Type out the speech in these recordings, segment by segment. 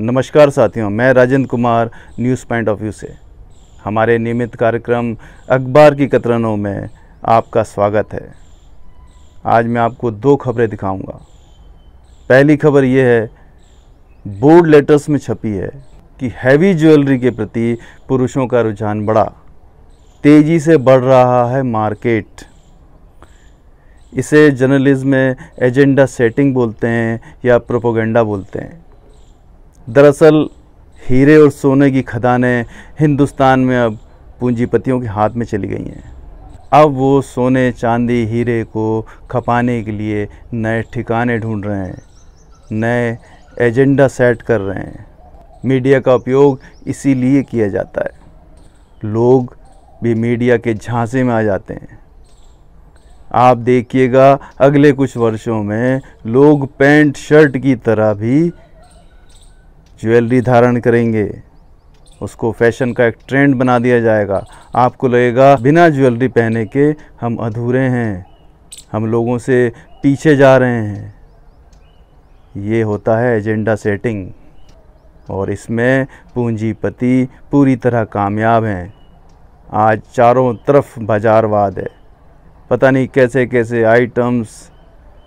नमस्कार साथियों मैं Rajendra Kumar news point of view से हमारे नियमित कार्यक्रम अखबार की कतरनों में आपका स्वागत है आज मैं आपको दो खबरें दिखाऊंगा पहली खबर यह है बोर्ड लेटर्स में छपी है कि हैवी ज्वेलरी के प्रति पुरुषों का रुझान बढ़ा तेज़ी से बढ़ रहा है मार्केट इसे जर्नलिज्म में एजेंडा सेटिंग बोलते हैं या प्रोपोगेंडा बोलते हैं दरअसल हीरे और सोने की खदानें हिंदुस्तान में अब पूंजीपतियों के हाथ में चली गई हैं अब वो सोने चांदी हीरे को खपाने के लिए नए ठिकाने ढूंढ रहे हैं नए एजेंडा सेट कर रहे हैं मीडिया का उपयोग इसीलिए किया जाता है लोग भी मीडिया के झांसे में आ जाते हैं आप देखिएगा अगले कुछ वर्षों में लोग पैंट शर्ट की तरह भी ज्वेलरी धारण करेंगे उसको फैशन का एक ट्रेंड बना दिया जाएगा आपको लगेगा बिना ज्वेलरी पहने के हम अधूरे हैं हम लोगों से पीछे जा रहे हैं ये होता है एजेंडा सेटिंग और इसमें पूंजीपति पूरी तरह कामयाब हैं आज चारों तरफ बाज़ारवाद है पता नहीं कैसे कैसे आइटम्स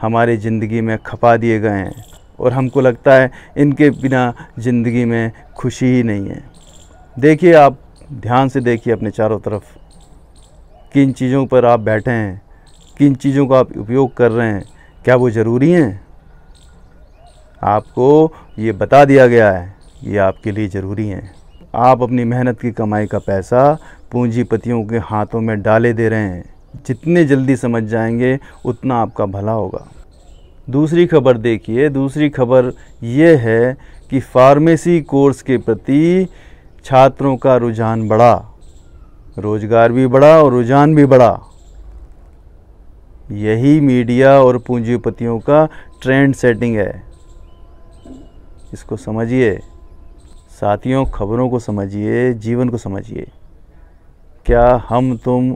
हमारी ज़िंदगी में खपा दिए गए हैं और हमको लगता है इनके बिना ज़िंदगी में खुशी ही नहीं है देखिए आप ध्यान से देखिए अपने चारों तरफ किन चीज़ों पर आप बैठे हैं किन चीज़ों का आप उपयोग कर रहे हैं क्या वो ज़रूरी हैं आपको ये बता दिया गया है ये आपके लिए ज़रूरी हैं आप अपनी मेहनत की कमाई का पैसा पूंजीपतियों के हाथों में डाले दे रहे हैं जितने जल्दी समझ जाएंगे उतना आपका भला होगा दूसरी खबर देखिए दूसरी खबर ये है कि फार्मेसी कोर्स के प्रति छात्रों का रुझान बढ़ा रोजगार भी बढ़ा और रुझान भी बढ़ा यही मीडिया और पूंजीपतियों का ट्रेंड सेटिंग है इसको समझिए साथियों खबरों को समझिए जीवन को समझिए क्या हम तुम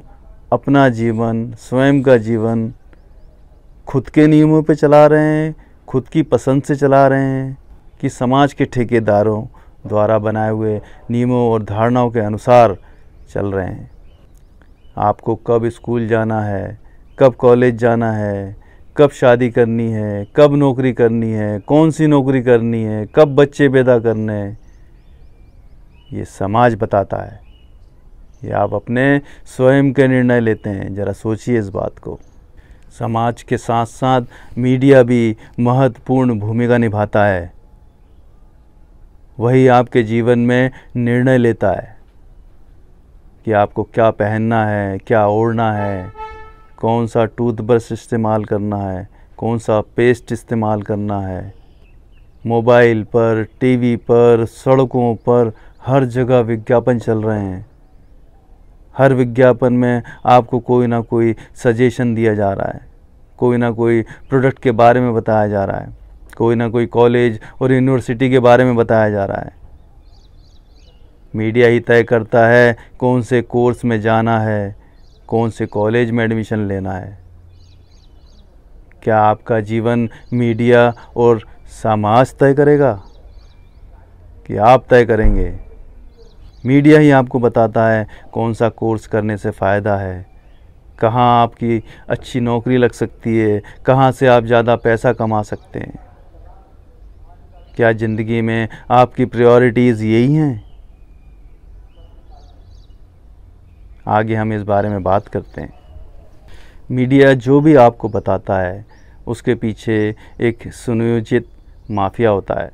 अपना जीवन स्वयं का जीवन खुद के नियमों पे चला रहे हैं खुद की पसंद से चला रहे हैं कि समाज के ठेकेदारों द्वारा बनाए हुए नियमों और धारणाओं के अनुसार चल रहे हैं आपको कब स्कूल जाना है कब कॉलेज जाना है कब शादी करनी है कब नौकरी करनी है कौन सी नौकरी करनी है कब बच्चे पैदा करने हैं ये समाज बताता है ये आप अपने स्वयं के निर्णय लेते हैं ज़रा सोचिए इस बात को समाज के साथ साथ मीडिया भी महत्वपूर्ण भूमिका निभाता है वही आपके जीवन में निर्णय लेता है कि आपको क्या पहनना है क्या ओढ़ना है कौन सा टूथब्रश इस्तेमाल करना है कौन सा पेस्ट इस्तेमाल करना है मोबाइल पर टीवी पर सड़कों पर हर जगह विज्ञापन चल रहे हैं हर विज्ञापन में आपको कोई ना कोई सजेशन दिया जा रहा है कोई ना कोई प्रोडक्ट के बारे में बताया जा रहा है कोई ना कोई कॉलेज और यूनिवर्सिटी के बारे में बताया जा रहा है मीडिया ही तय करता है कौन से कोर्स में जाना है कौन से कॉलेज में एडमिशन लेना है क्या आपका जीवन मीडिया और समाज तय करेगा कि आप तय करेंगे मीडिया ही आपको बताता है कौन सा कोर्स करने से फ़ायदा है कहाँ आपकी अच्छी नौकरी लग सकती है कहाँ से आप ज़्यादा पैसा कमा सकते हैं क्या ज़िंदगी में आपकी प्रायोरिटीज़ यही हैं आगे हम इस बारे में बात करते हैं मीडिया जो भी आपको बताता है उसके पीछे एक सुनियोजित माफिया होता है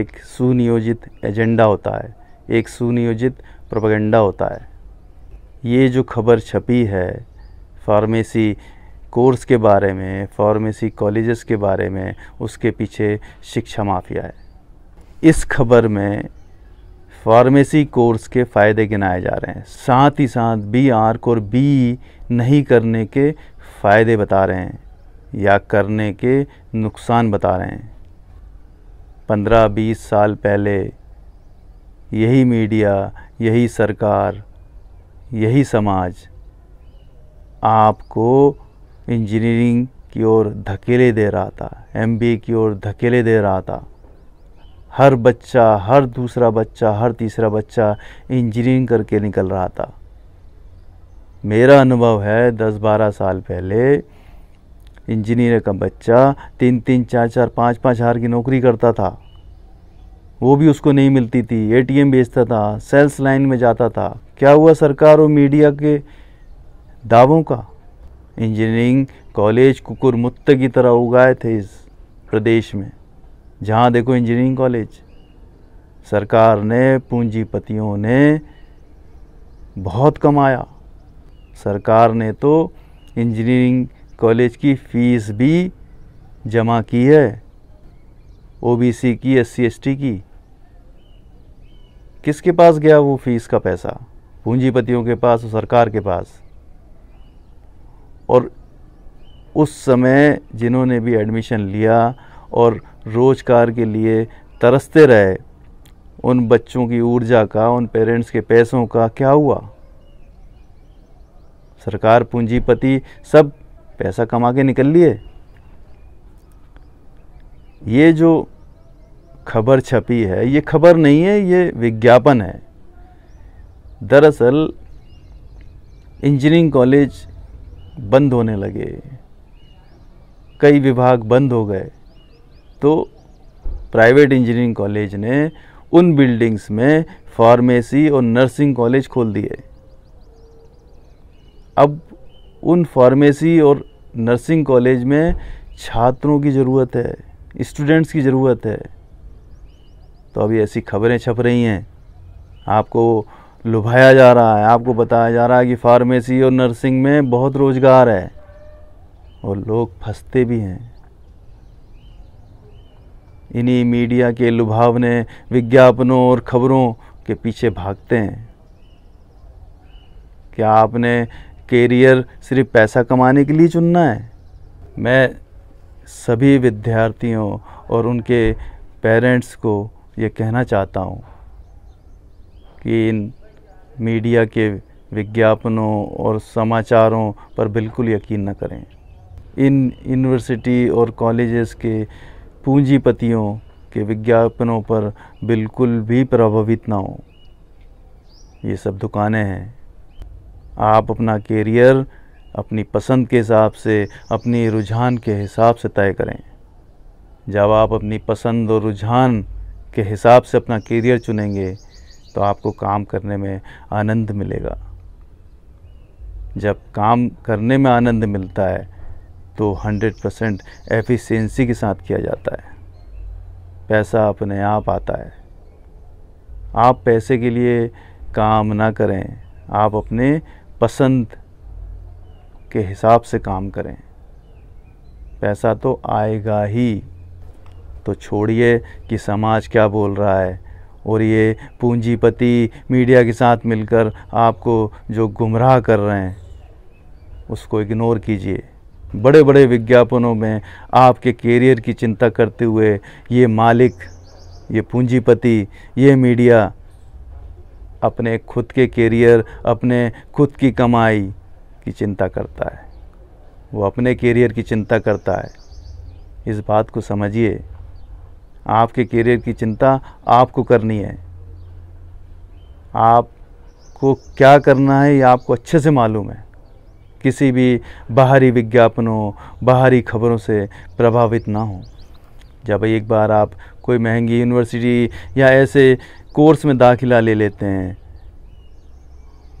एक सुनियोजित एजेंडा होता है एक सुनियोजित प्रोपागेंडा होता है ये जो खबर छपी है फार्मेसी कोर्स के बारे में फार्मेसी कॉलेजेस के बारे में उसके पीछे शिक्षा माफिया है इस खबर में फार्मेसी कोर्स के फ़ायदे गिनाए जा रहे हैं साथ ही साथ बी आर और बी नहीं करने के फ़ायदे बता रहे हैं या करने के नुकसान बता रहे हैं पंद्रह बीस साल पहले यही मीडिया यही सरकार यही समाज आपको इंजीनियरिंग की ओर धकेले दे रहा था एम की ओर धकेले दे रहा था हर बच्चा हर दूसरा बच्चा हर तीसरा बच्चा इंजीनियरिंग करके निकल रहा था मेरा अनुभव है दस बारह साल पहले इंजीनियर का बच्चा तीन तीन चार चार पाँच पाँच हज़ार की नौकरी करता था वो भी उसको नहीं मिलती थी एटीएम बेचता था सेल्स लाइन में जाता था क्या हुआ सरकार और मीडिया के दावों का इंजीनियरिंग कॉलेज कुकुर मुत्त की तरह उगाए थे इस प्रदेश में जहाँ देखो इंजीनियरिंग कॉलेज सरकार ने पूंजीपतियों ने बहुत कमाया सरकार ने तो इंजीनियरिंग कॉलेज की फ़ीस भी जमा की है ओबीसी की एससी एसटी की किसके पास गया वो फीस का पैसा पूंजीपतियों के पास और सरकार के पास और उस समय जिन्होंने भी एडमिशन लिया और रोजगार के लिए तरसते रहे उन बच्चों की ऊर्जा का उन पेरेंट्स के पैसों का क्या हुआ सरकार पूंजीपति सब पैसा कमा के निकल लिए ये जो खबर छपी है ये खबर नहीं है ये विज्ञापन है दरअसल इंजीनियरिंग कॉलेज बंद होने लगे कई विभाग बंद हो गए तो प्राइवेट इंजीनियरिंग कॉलेज ने उन बिल्डिंग्स में फार्मेसी और नर्सिंग कॉलेज खोल दिए अब उन फार्मेसी और नर्सिंग कॉलेज में छात्रों की ज़रूरत है स्टूडेंट्स की ज़रूरत है तो अभी ऐसी खबरें छप रही हैं आपको लुभाया जा रहा है आपको बताया जा रहा है कि फार्मेसी और नर्सिंग में बहुत रोज़गार है और लोग फंसते भी हैं इन्हीं मीडिया के लुभावने विज्ञापनों और खबरों के पीछे भागते हैं क्या आपने कैरियर सिर्फ पैसा कमाने के लिए चुनना है मैं सभी विद्यार्थियों और उनके पेरेंट्स को ये कहना चाहता हूँ कि इन मीडिया के विज्ञापनों और समाचारों पर बिल्कुल यकीन न करें इन यूनिवर्सिटी और कॉलेजेस के पूंजीपतियों के विज्ञापनों पर बिल्कुल भी प्रभावित ना हो ये सब दुकानें हैं आप अपना कैरियर अपनी पसंद के हिसाब से अपनी रुझान के हिसाब से तय करें जब आप अपनी पसंद और रुझान के हिसाब से अपना करियर चुनेंगे तो आपको काम करने में आनंद मिलेगा जब काम करने में आनंद मिलता है तो 100 परसेंट एफिशेंसी के साथ किया जाता है पैसा अपने आप आता है आप पैसे के लिए काम ना करें आप अपने पसंद के हिसाब से काम करें पैसा तो आएगा ही तो छोड़िए कि समाज क्या बोल रहा है और ये पूंजीपति मीडिया के साथ मिलकर आपको जो गुमराह कर रहे हैं उसको इग्नोर कीजिए बड़े बड़े विज्ञापनों में आपके कैरियर की चिंता करते हुए ये मालिक ये पूंजीपति ये मीडिया अपने खुद के कैरियर अपने खुद की कमाई की चिंता करता है वो अपने कैरियर की चिंता करता है इस बात को समझिए आपके करियर की चिंता आपको करनी है आपको क्या करना है ये आपको अच्छे से मालूम है किसी भी बाहरी विज्ञापनों बाहरी खबरों से प्रभावित ना हो जब एक बार आप कोई महंगी यूनिवर्सिटी या ऐसे कोर्स में दाखिला ले लेते हैं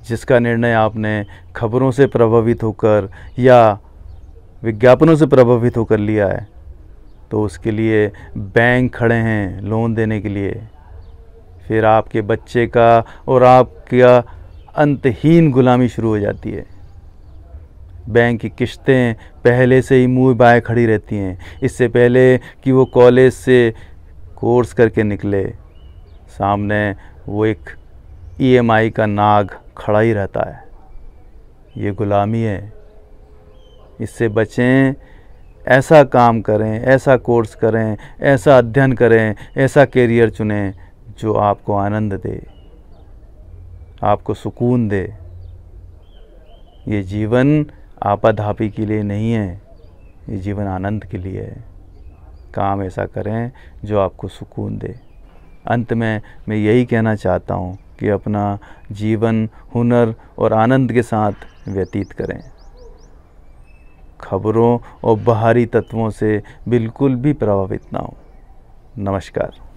जिसका निर्णय आपने खबरों से प्रभावित होकर या विज्ञापनों से प्रभावित होकर लिया है तो उसके लिए बैंक खड़े हैं लोन देने के लिए फिर आपके बच्चे का और आपका अंतहीन गुलामी शुरू हो जाती है बैंक की किश्तें पहले से ही मुँह बाएँ खड़ी रहती हैं इससे पहले कि वो कॉलेज से कोर्स करके निकले सामने वो एक ईएमआई e का नाग खड़ा ही रहता है ये गुलामी है इससे बचें ऐसा काम करें ऐसा कोर्स करें ऐसा अध्ययन करें ऐसा करियर चुनें जो आपको आनंद दे आपको सुकून दे ये जीवन आपाधापी के लिए नहीं है ये जीवन आनंद के लिए है काम ऐसा करें जो आपको सुकून दे अंत में मैं यही कहना चाहता हूँ कि अपना जीवन हुनर और आनंद के साथ व्यतीत करें खबरों और बाहरी तत्वों से बिल्कुल भी प्रभावित ना हो नमस्कार